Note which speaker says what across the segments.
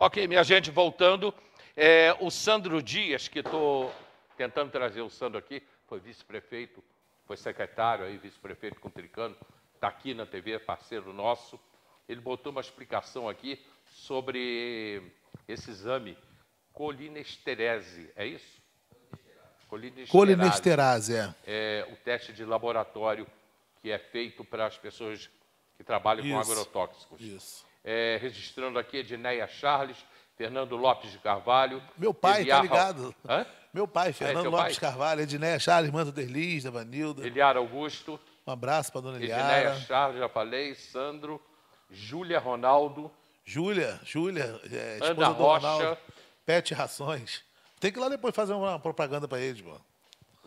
Speaker 1: Ok, minha gente, voltando. É, o Sandro Dias, que estou tentando trazer o Sandro aqui, foi vice-prefeito, foi secretário aí, vice-prefeito com Tricano, está aqui na TV, é parceiro nosso. Ele botou uma explicação aqui sobre esse exame colinesterese, é isso? Colinesterase. Colinesterase, é. é. O teste de laboratório que é feito para as pessoas que trabalham isso, com agrotóxicos. Isso é, registrando aqui Edneia Charles, Fernando Lopes de Carvalho. Meu pai, Eliar... tá ligado? Hã?
Speaker 2: Meu pai, é, Fernando é Lopes pai? Carvalho, Edneia Charles, Manda Derlis, Vanilda. Eliar Augusto. Um abraço para dona Eliara. Edneia
Speaker 1: Charles, já falei, Sandro, Júlia Ronaldo.
Speaker 2: Júlia, Júlia, é, esposa Ana Rocha. Ronaldo, Pet Rações. Tem que ir lá depois fazer uma propaganda para eles, mano.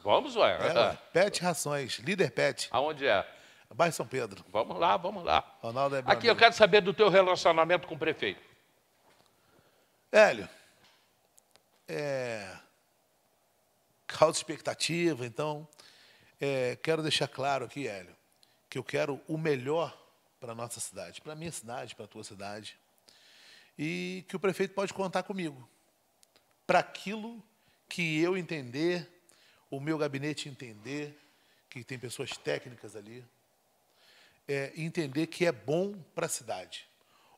Speaker 1: Vamos, ué. É, é ué.
Speaker 2: Pet Rações, líder pet. Aonde é? Bairro São Pedro. Vamos lá, vamos lá. Ronaldo é Aqui eu
Speaker 1: quero saber do teu relacionamento com o prefeito.
Speaker 2: Hélio, é, causa expectativa, então, é, quero deixar claro aqui, Hélio, que eu quero o melhor para a nossa cidade, para a minha cidade, para a tua cidade, e que o prefeito pode contar comigo para aquilo que eu entender, o meu gabinete entender, que tem pessoas técnicas ali, é, entender que é bom para a cidade.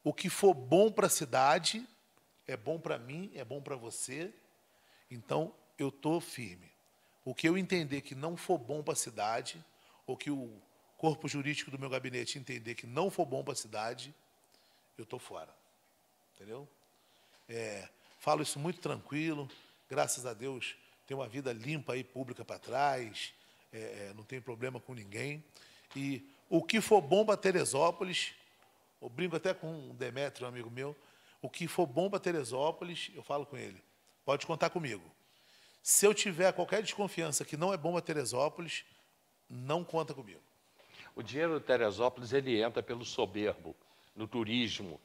Speaker 2: O que for bom para a cidade é bom para mim, é bom para você. Então eu estou firme. O que eu entender que não for bom para a cidade, ou que o corpo jurídico do meu gabinete entender que não for bom para a cidade, eu estou fora. Entendeu? É, falo isso muito tranquilo, graças a Deus tenho uma vida limpa e pública para trás, é, é, não tenho problema com ninguém. E o que for bom para Teresópolis, eu brinco até com um Demetrio, um amigo meu, o que for bom para Teresópolis, eu falo com ele, pode contar comigo. Se eu tiver qualquer desconfiança que não é bom para Teresópolis, não conta comigo.
Speaker 1: O dinheiro de Teresópolis ele entra pelo soberbo, no turismo.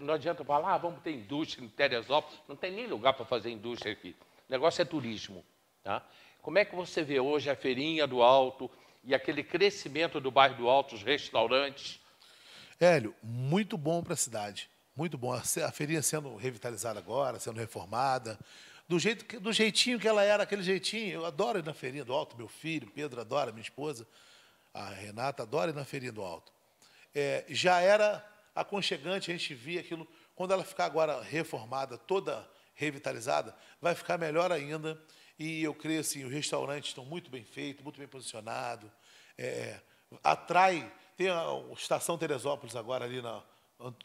Speaker 1: Não adianta falar, ah, vamos ter indústria em Teresópolis, não tem nem lugar para fazer indústria aqui. O negócio é turismo. Tá? Como é que você vê hoje a feirinha do alto, e aquele crescimento do bairro do Alto, os restaurantes.
Speaker 2: Hélio, muito bom para a cidade. Muito bom. A feirinha sendo revitalizada agora, sendo reformada. Do, jeito que, do jeitinho que ela era, aquele jeitinho. Eu adoro ir na feirinha do alto, meu filho, Pedro adora, minha esposa, a Renata adora ir na feirinha do alto. É, já era aconchegante, a gente via aquilo. Quando ela ficar agora reformada, toda revitalizada, vai ficar melhor ainda. E eu creio assim, os restaurantes estão muito bem feitos, muito bem posicionados. É, é, atrai, tem a, Estação Teresópolis agora ali na,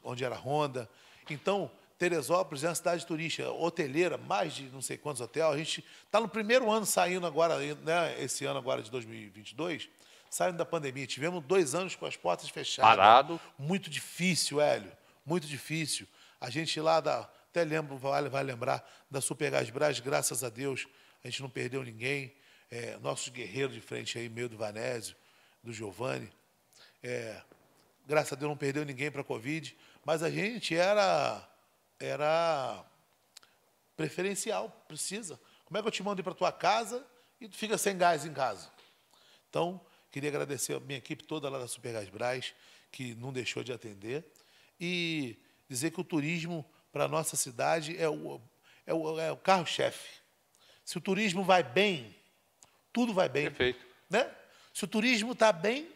Speaker 2: onde era a Honda. Então, Teresópolis é uma cidade turística, hoteleira, mais de não sei quantos hotéis. A gente está no primeiro ano saindo agora, né, esse ano agora de 2022, saindo da pandemia. Tivemos dois anos com as portas fechadas. Parado. Muito difícil, Hélio, muito difícil. A gente lá da, até lembro, vai vai lembrar, da Supergasbras, graças a Deus, a gente não perdeu ninguém. É, nossos guerreiros de frente aí, meio do Vanésio, do Giovanni. É, graças a Deus não perdeu ninguém para a Covid, mas a gente era, era preferencial, precisa. Como é que eu te mando ir para tua casa e tu fica sem gás em casa? Então, queria agradecer a minha equipe toda lá da Supergás Brás, que não deixou de atender, e dizer que o turismo para a nossa cidade é o, é o, é o carro-chefe se o turismo vai bem, tudo vai bem. Perfeito. Né? Se o turismo está bem,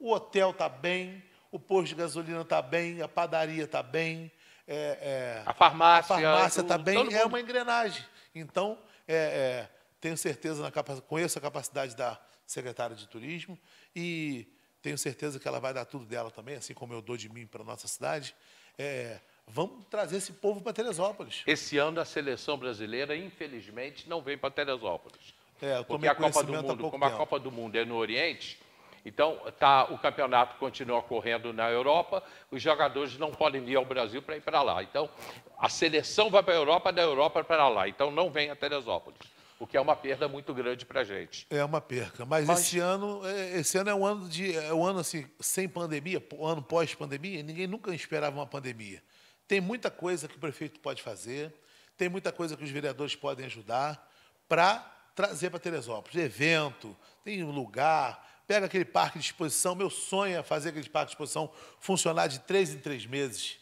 Speaker 2: o hotel está bem, o posto de gasolina está bem, a padaria está bem, é, é, a farmácia está farmácia é tá bem, é uma engrenagem. Então, é, é tenho certeza, na conheço a capacidade da secretária de turismo e tenho certeza que ela vai dar tudo dela também, assim como eu dou de mim para a nossa cidade. É, Vamos trazer esse povo para Teresópolis.
Speaker 1: Esse ano a seleção brasileira, infelizmente, não vem para Teresópolis.
Speaker 2: É, porque a Copa do Mundo, como a Copa
Speaker 1: do Mundo é no Oriente, então tá, o campeonato continua correndo na Europa, os jogadores não podem ir ao Brasil para ir para lá. Então, a seleção vai para a Europa, da Europa para lá. Então, não vem a Teresópolis o que é uma perda muito grande para a gente.
Speaker 2: É uma perca, mas, mas, esse ano, é, esse ano é um ano de, é um ano assim sem pandemia, um ano pós pandemia. Ninguém nunca esperava uma pandemia. Tem muita coisa que o prefeito pode fazer, tem muita coisa que os vereadores podem ajudar para trazer para Teresópolis. Evento, tem um lugar, pega aquele parque de exposição. Meu sonho é fazer aquele parque de exposição funcionar de três em três meses.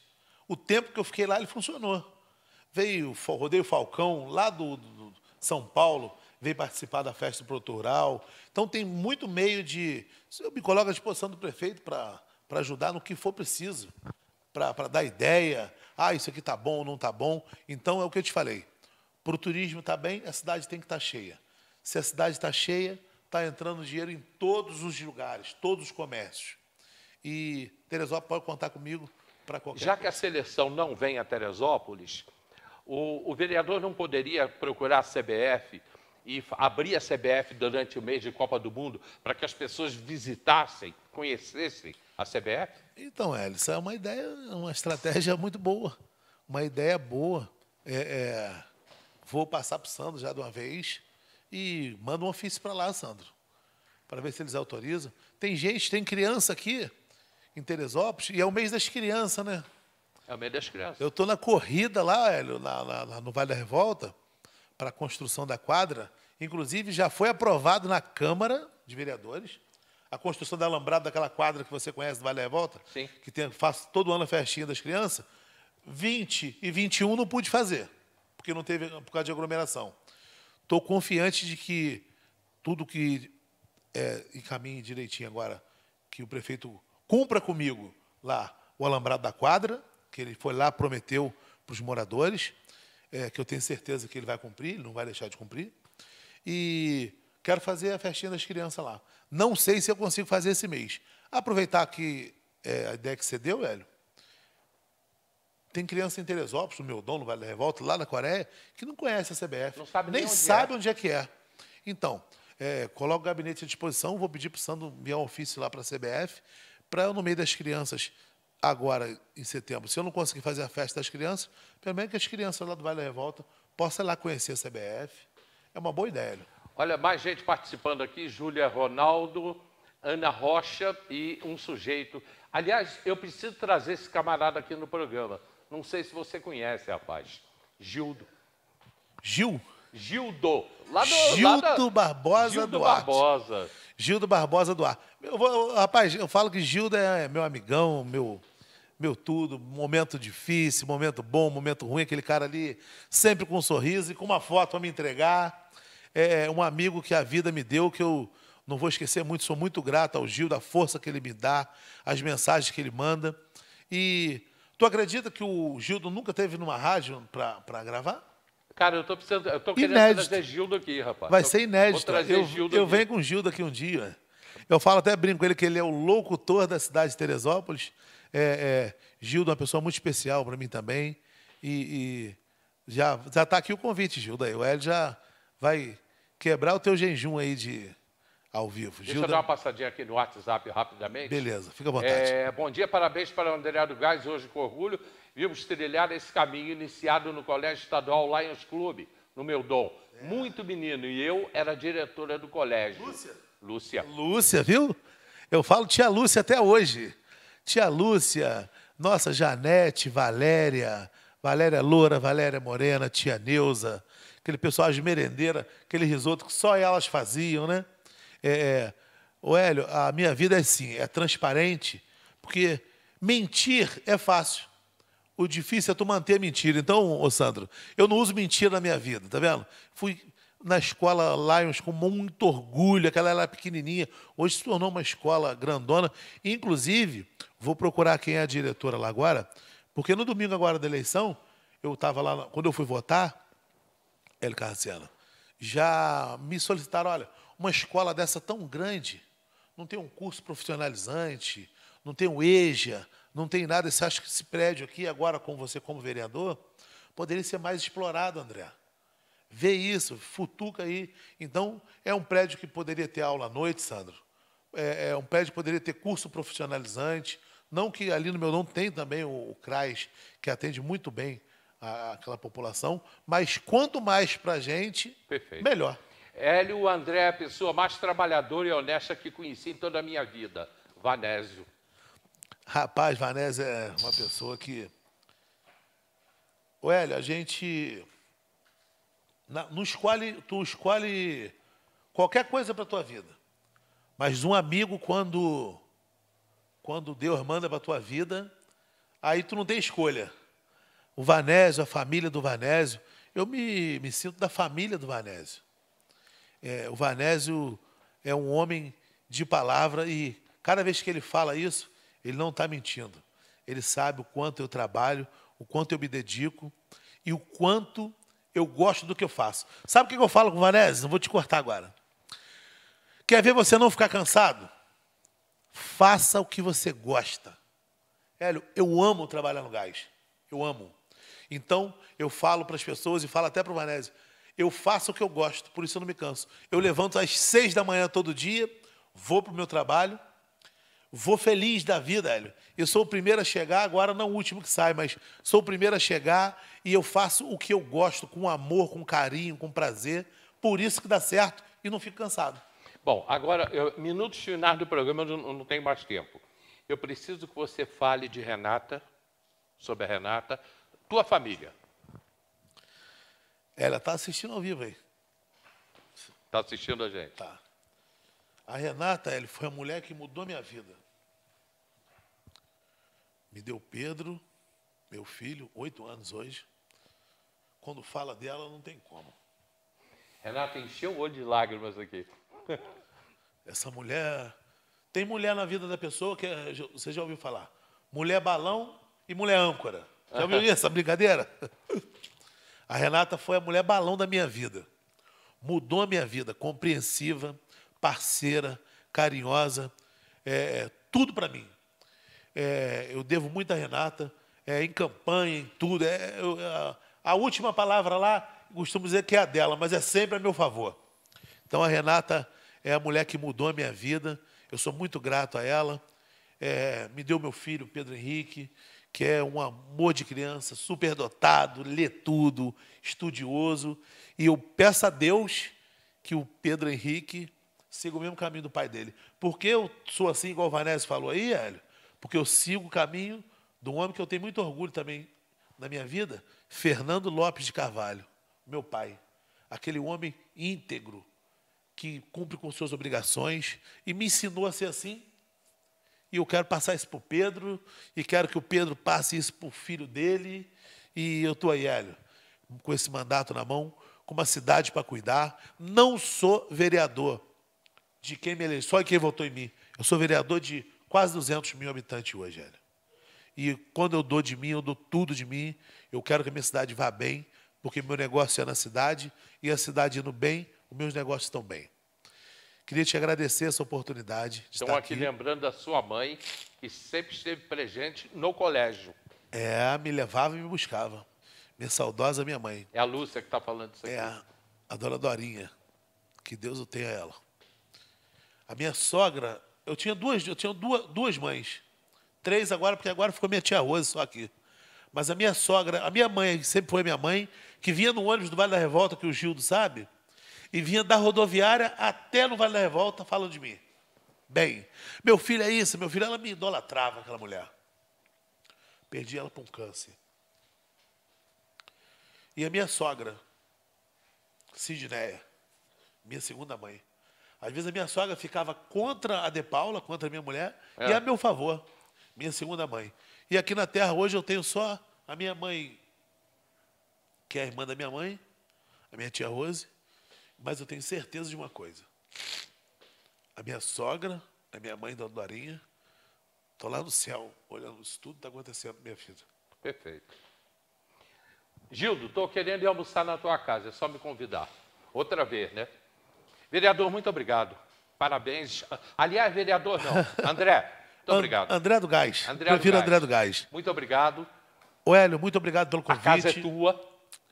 Speaker 2: O tempo que eu fiquei lá, ele funcionou. Veio o Rodeio Falcão, lá do, do São Paulo, veio participar da festa protural. Então, tem muito meio de. Eu me coloco à disposição do prefeito para ajudar no que for preciso para dar ideia. Ah, isso aqui está bom ou não está bom. Então, é o que eu te falei. Para o turismo estar tá bem, a cidade tem que estar tá cheia. Se a cidade está cheia, está entrando dinheiro em todos os lugares, todos os comércios. E Teresópolis pode contar comigo para qualquer Já
Speaker 1: coisa. que a seleção não vem a Teresópolis, o, o vereador não poderia procurar a CBF e abrir a CBF durante o mês de Copa do Mundo para que as pessoas visitassem, conhecessem a CBF?
Speaker 2: Então, Elis, é uma ideia, uma estratégia muito boa, uma ideia boa. É, é, vou passar para o Sandro já de uma vez e manda um ofício para lá, Sandro, para ver se eles autorizam. Tem gente, tem criança aqui em Teresópolis e é o mês das crianças, né? É o mês das crianças. Eu estou na corrida lá, Hélio, no Vale da Revolta para a construção da quadra, inclusive já foi aprovado na Câmara de Vereadores a construção da alambrada daquela quadra que você conhece do Vale da Volta, Sim. que tem, faz todo ano a festinha das crianças. 20 e 21 não pude fazer, porque não teve por causa de aglomeração. Estou confiante de que tudo que é, encaminhe direitinho agora, que o prefeito cumpra comigo lá o alambrado da quadra, que ele foi lá, prometeu para os moradores é, que eu tenho certeza que ele vai cumprir, ele não vai deixar de cumprir. E quero fazer a festinha das crianças lá. Não sei se eu consigo fazer esse mês. Aproveitar que é, a ideia que você deu, Hélio, tem criança em Teresópolis, o meu dono, Vale da Revolta, lá na Coreia, que não conhece a CBF. Não sabe nem, nem onde sabe é. onde é que é. Então, é, coloco o gabinete à disposição, vou pedir para o Sandro enviar um ofício lá para a CBF, para eu, no meio das crianças, agora em setembro, se eu não conseguir fazer a festa das crianças, pelo menos que as crianças lá do Vale da Revolta possam lá conhecer a CBF. É uma boa ideia. Né?
Speaker 1: Olha, mais gente participando aqui, Júlia Ronaldo, Ana Rocha e um sujeito. Aliás, eu preciso trazer esse camarada aqui no programa. Não sei se você conhece, rapaz. Gildo. Gil? Gildo. Lá do, Gildo lá da...
Speaker 2: Barbosa Gildo Duarte.
Speaker 1: Barbosa.
Speaker 2: Gildo Barbosa do Ar. Eu vou, rapaz, eu falo que Gildo é meu amigão, meu, meu tudo, momento difícil, momento bom, momento ruim, aquele cara ali sempre com um sorriso e com uma foto a me entregar. É, é um amigo que a vida me deu, que eu não vou esquecer muito, sou muito grato ao Gildo, a força que ele me dá, as mensagens que ele manda. E tu acredita que o Gildo nunca teve numa rádio para gravar?
Speaker 1: Cara, eu tô precisando. Eu tô querendo inédito. trazer Gildo aqui, rapaz. Vai ser inédito. eu, Gildo eu aqui.
Speaker 2: venho com Gildo aqui um dia. Eu falo até brinco com ele que ele é o locutor da cidade de Teresópolis. É, é, Gildo é uma pessoa muito especial para mim também. E, e já está aqui o convite, Gildo. Aí. O Hélio já vai quebrar o teu jejum aí de ao vivo. Deixa Gilda... eu dar é uma
Speaker 1: passadinha aqui no WhatsApp rapidamente. Beleza, fica à vontade. É, bom dia, parabéns para o André do Gás, hoje com orgulho. Vimos trilhar esse caminho iniciado no Colégio Estadual Lions Clube, no meu dom. É. Muito menino, e eu era diretora do colégio. Lúcia? Lúcia.
Speaker 2: Lúcia, viu? Eu falo tia Lúcia até hoje. Tia Lúcia, nossa Janete, Valéria, Valéria Loura, Valéria Morena, tia Neuza, aquele pessoal de merendeira, aquele risoto que só elas faziam, né? É, o é, Hélio, a minha vida é assim, é transparente, porque mentir é fácil o difícil é tu manter a mentira. Então, ô Sandro, eu não uso mentira na minha vida, tá vendo? Fui na escola Lions com muito orgulho, aquela era pequenininha, hoje se tornou uma escola grandona. Inclusive, vou procurar quem é a diretora lá agora, porque no domingo agora da eleição, eu estava lá, quando eu fui votar, El Carciano, já me solicitaram, olha, uma escola dessa tão grande, não tem um curso profissionalizante, não tem um EJA, não tem nada. Você acha que esse prédio aqui, agora com você como vereador, poderia ser mais explorado, André? Vê isso, futuca aí. Então, é um prédio que poderia ter aula à noite, Sandro. É, é um prédio que poderia ter curso profissionalizante. Não que ali no meu nome tem também o, o CRAS, que atende muito bem a, aquela população, mas quanto mais para a gente, Perfeito. melhor.
Speaker 1: Hélio André é a pessoa mais trabalhadora e honesta que conheci em toda a minha vida. Vanésio.
Speaker 2: Rapaz, Vanessa é uma pessoa que. Hélio, a gente. Na, não escolhe, tu escolhe qualquer coisa para a tua vida. Mas um amigo, quando, quando Deus manda para a tua vida, aí tu não tem escolha. O Vanésio, a família do Vanésio, eu me, me sinto da família do Vanésio. É, o Vanésio é um homem de palavra e cada vez que ele fala isso, ele não está mentindo. Ele sabe o quanto eu trabalho, o quanto eu me dedico e o quanto eu gosto do que eu faço. Sabe o que eu falo com o Vanese? Não vou te cortar agora. Quer ver você não ficar cansado? Faça o que você gosta. Hélio, eu amo trabalhar no gás. Eu amo. Então, eu falo para as pessoas e falo até para o Vanese, eu faço o que eu gosto, por isso eu não me canso. Eu levanto às seis da manhã todo dia, vou para o meu trabalho, Vou feliz da vida, Hélio. Eu sou o primeiro a chegar, agora não o último que sai, mas sou o primeiro a chegar e eu faço o que eu gosto, com amor, com carinho, com prazer. Por isso que dá certo e não fico cansado.
Speaker 1: Bom, agora, eu, minutos finais do programa, eu não, não tenho mais tempo. Eu preciso que você fale de Renata, sobre a Renata, tua família.
Speaker 2: Ela está assistindo ao vivo aí.
Speaker 1: Está assistindo a gente? Tá.
Speaker 2: A Renata, ele foi a mulher que mudou minha vida. Me deu Pedro, meu filho, oito anos hoje. Quando fala dela, não tem como.
Speaker 1: Renata encheu o olho de lágrimas aqui.
Speaker 2: Essa mulher. Tem mulher na vida da pessoa que é, você já ouviu falar. Mulher balão e mulher âncora. Já ouviu essa brincadeira? A Renata foi a mulher balão da minha vida. Mudou a minha vida, compreensiva parceira, carinhosa, é, é tudo para mim. É, eu devo muito a Renata, é, em campanha, em tudo. É, eu, a, a, última palavra lá, costumo dizer que é a dela, mas é sempre a meu favor. Então a Renata é a mulher que mudou a minha vida, eu sou muito grato a ela. É, me deu meu filho, Pedro Henrique, que é um amor de criança, superdotado, lê tudo, estudioso. E eu peço a Deus que o Pedro Henrique sigo o mesmo caminho do pai dele. Por que eu sou assim, igual o Vanessa falou aí, Hélio? Porque eu sigo o caminho de um homem que eu tenho muito orgulho também na minha vida, Fernando Lopes de Carvalho, meu pai. Aquele homem íntegro, que cumpre com suas obrigações, e me ensinou a ser assim. E eu quero passar isso para o Pedro, e quero que o Pedro passe isso para o filho dele. E eu estou aí, Hélio, com esse mandato na mão, com uma cidade para cuidar. Não sou vereador, de quem me elegeu e quem votou em mim. Eu sou vereador de quase 200 mil habitantes hoje, Hélio. E quando eu dou de mim, eu dou tudo de mim. Eu quero que a minha cidade vá bem, porque meu negócio é na cidade, e a cidade indo bem, os meus negócios estão bem. Queria te agradecer essa oportunidade. De Estão
Speaker 1: aqui, aqui, lembrando da sua mãe, que sempre esteve presente no colégio.
Speaker 2: É, me levava e me buscava. Minha saudosa minha mãe.
Speaker 1: É a Lúcia que está falando isso aqui. É,
Speaker 2: a dona Dorinha. Que Deus o tenha ela. A minha sogra, eu tinha duas, eu tinha duas, duas mães. Três agora, porque agora ficou minha tia Rose só aqui. Mas a minha sogra, a minha mãe, que sempre foi minha mãe, que vinha no ônibus do Vale da Revolta, que o Gildo sabe, e vinha da rodoviária até no Vale da Revolta falando de mim. Bem, meu filho é isso, meu filho, ela me idolatrava, aquela mulher. Perdi ela por um câncer. E a minha sogra, Sidneia, minha segunda mãe, às vezes a minha sogra ficava contra a De Paula, contra a minha mulher, é. e a meu favor, minha segunda mãe. E aqui na Terra hoje eu tenho só a minha mãe, que é a irmã da minha mãe, a minha tia Rose, mas eu tenho certeza de uma coisa. A minha sogra, a minha mãe, Dona Dorinha, estou lá no céu, olhando isso tudo que está acontecendo minha filha.
Speaker 1: Perfeito. Gildo, estou querendo ir almoçar na tua casa, é só me convidar. Outra vez, né? Vereador, muito obrigado. Parabéns. Aliás, vereador, não. André, muito obrigado. André
Speaker 2: do Gás. André Prefiro do Gás. André do Gás.
Speaker 1: Muito obrigado.
Speaker 2: O Hélio, muito obrigado pelo convite. A casa é tua.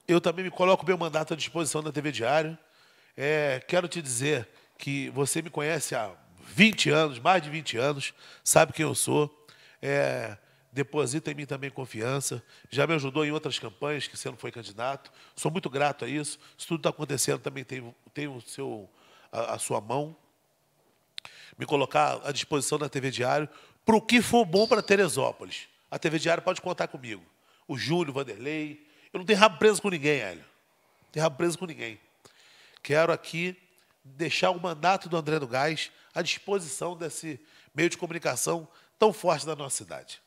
Speaker 2: Eu também me coloco meu mandato à disposição da TV Diário. É, quero te dizer que você me conhece há 20 anos, mais de 20 anos, sabe quem eu sou. É, deposita em mim também confiança, já me ajudou em outras campanhas que você não foi candidato. Sou muito grato a isso. Isso tudo está acontecendo também tem, tem o seu a, a sua mão, me colocar à disposição da TV Diário para o que for bom para Teresópolis. A TV Diário pode contar comigo. O Júlio, o Vanderlei. Eu não tenho rabo preso com ninguém, Hélio. Não tenho rabo preso com ninguém. Quero aqui deixar o mandato do André do Gás à disposição desse meio de comunicação tão forte da nossa cidade.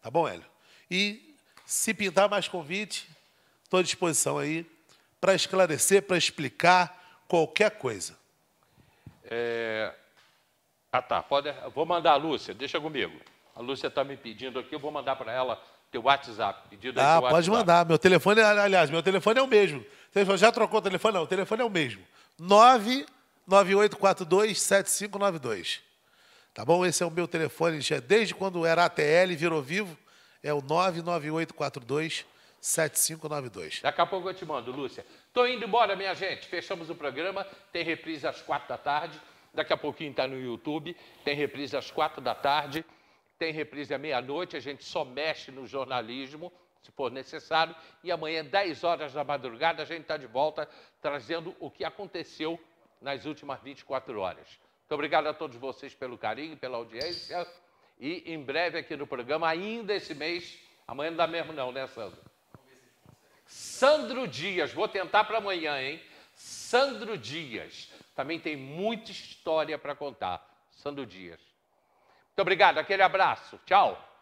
Speaker 2: Tá bom, Hélio? E se pintar mais convite, estou à disposição aí para esclarecer, para explicar qualquer coisa.
Speaker 1: É... Ah, tá. Pode... Vou mandar a Lúcia, deixa comigo. A Lúcia está me pedindo aqui, eu vou mandar para ela teu WhatsApp.
Speaker 2: Pedido ah, WhatsApp. pode mandar. Meu telefone, aliás, meu telefone é o mesmo. Você já trocou o telefone? Não, o telefone é o mesmo. 998427592. Tá bom? Esse é o meu telefone, já é desde quando era ATL, virou vivo, é o 998427592.
Speaker 1: Daqui a pouco eu te mando, Lúcia. Estou indo embora, minha gente. Fechamos o programa. Tem reprise às quatro da tarde. Daqui a pouquinho está no YouTube. Tem reprise às quatro da tarde. Tem reprise à meia-noite. A gente só mexe no jornalismo, se for necessário. E amanhã, 10 horas da madrugada, a gente está de volta trazendo o que aconteceu nas últimas 24 horas. Muito obrigado a todos vocês pelo carinho, pela audiência. E em breve aqui no programa, ainda esse mês, amanhã não dá mesmo não, né, Sandro? Sandro Dias, vou tentar para amanhã, hein? Sandro Dias, também tem muita história para contar. Sandro Dias. Muito obrigado, aquele abraço. Tchau.